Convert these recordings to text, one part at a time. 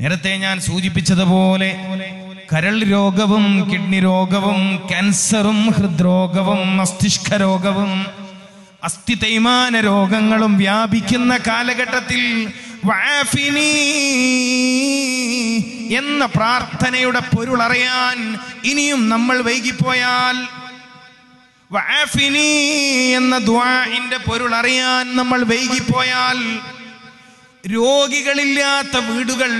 നേരത്തെ ഞാൻ സൂചിപ്പിച്ചതുപോലെ കരൾ രോഗവും കിഡ്നി രോഗവും ക്യാൻസറും ഹൃദ്രോഗവും മസ്തിഷ്ക രോഗവും അസ്ഥി തൈമാന രോഗങ്ങളും വ്യാപിക്കുന്ന കാലഘട്ടത്തിൽ എന്ന പ്രാർത്ഥനയുടെ അറിയാൻ ഇനിയും നമ്മൾ വൈകിപ്പോയാൽ വാഫിനി എന്ന ദ്വാഇന്റെ അറിയാൻ നമ്മൾ വൈകിപ്പോയാൽ രോഗികളില്ലാത്ത വീടുകൾ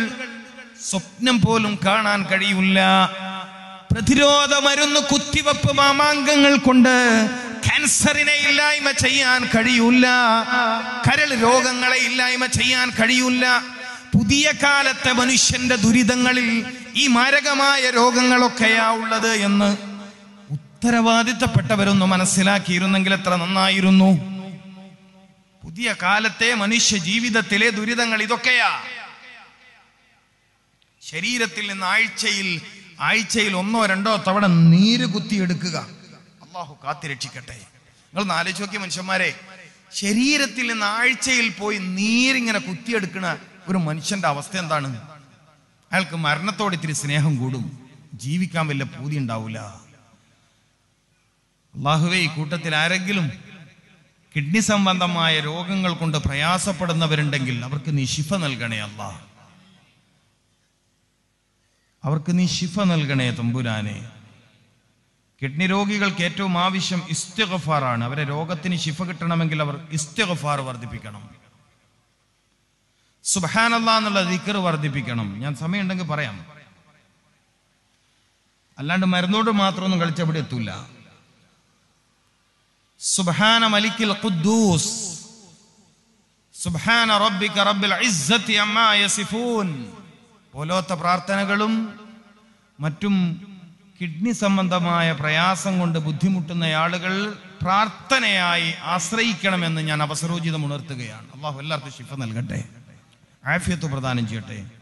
സ്വപ്നം പോലും കാണാൻ കഴിയില്ല പ്രതിരോധ മരുന്ന് കുത്തിവെപ്പ് മാമാങ്കങ്ങൾ കൊണ്ട് ക്യാൻസറിനെ ഇല്ലായ്മ ചെയ്യാൻ കഴിയൂല കരൾ രോഗങ്ങളെ ഇല്ലായ്മ ചെയ്യാൻ കഴിയൂല പുതിയ കാലത്തെ മനുഷ്യന്റെ ദുരിതങ്ങളിൽ ഈ മാരകമായ രോഗങ്ങളൊക്കെയാ ഉള്ളത് എന്ന് ഉത്തരവാദിത്തപ്പെട്ടവരൊന്ന് മനസ്സിലാക്കിയിരുന്നെങ്കിൽ എത്ര നന്നായിരുന്നു പുതിയ കാലത്തെ മനുഷ്യ ജീവിതത്തിലെ ദുരിതങ്ങൾ ഇതൊക്കെയാ ശരീരത്തിൽ നിന്ന് ആഴ്ചയിൽ ആഴ്ചയിൽ ഒന്നോ രണ്ടോ തവണ നീര് കുത്തിയെടുക്കുക അള്ളാഹു കാത്തിരക്ഷിക്കട്ടെ നിങ്ങൾ ആലോചിച്ച് നോക്കിയ മനുഷ്യന്മാരെ ശരീരത്തിൽ നിന്ന് ആഴ്ചയിൽ പോയി നീരിങ്ങനെ കുത്തിയെടുക്കുന്ന ഒരു മനുഷ്യന്റെ അവസ്ഥ എന്താണ് അയാൾക്ക് മരണത്തോട് ഇത്തിരി സ്നേഹം കൂടും ജീവിക്കാൻ വല്ല പൂതി ഉണ്ടാവില്ല അള്ളാഹുവേ ഈ കൂട്ടത്തിൽ ആരെങ്കിലും കിഡ്നി സംബന്ധമായ രോഗങ്ങൾ കൊണ്ട് പ്രയാസപ്പെടുന്നവരുണ്ടെങ്കിൽ അവർക്ക് നീ ശിഫ നൽകണേ അള്ളാഹ് അവർക്ക് നീ ശിഫ നൽകണേ തമ്പുരാനെ കിഡ്നി രോഗികൾക്ക് ഏറ്റവും ആവശ്യം ഇസ്തഗഫാറാണ് അവരെ രോഗത്തിന് ശിഫ കിട്ടണമെങ്കിൽ അവർ ഇസ്തഗഫാർ വർദ്ധിപ്പിക്കണം സുബാനല്ല എന്നുള്ള ദിക്കർ വർദ്ധിപ്പിക്കണം ഞാൻ സമയമുണ്ടെങ്കിൽ പറയാം അല്ലാണ്ട് മരുന്നോട് മാത്രമൊന്നും കളിച്ച അവിടെ എത്തൂല സുബാന മലിക്കിൽ ഖുദ്ദൂസ് സുബാന റബ്ബിക റബ്ബിൽ യസിഫൂൻ പോലോത്ത പ്രാർത്ഥനകളും മറ്റും കിഡ്നി സംബന്ധമായ പ്രയാസം കൊണ്ട് ബുദ്ധിമുട്ടുന്ന ആളുകൾ പ്രാർത്ഥനയായി ആശ്രയിക്കണമെന്ന് ഞാൻ അവസരോചിതം ഉണർത്തുകയാണ് അള്ളാഹു എല്ലാവർക്കും ശിഫ നൽകട്ടെ ആഫിയത്ത് പ്രദാനം ചെയ്യട്ടെ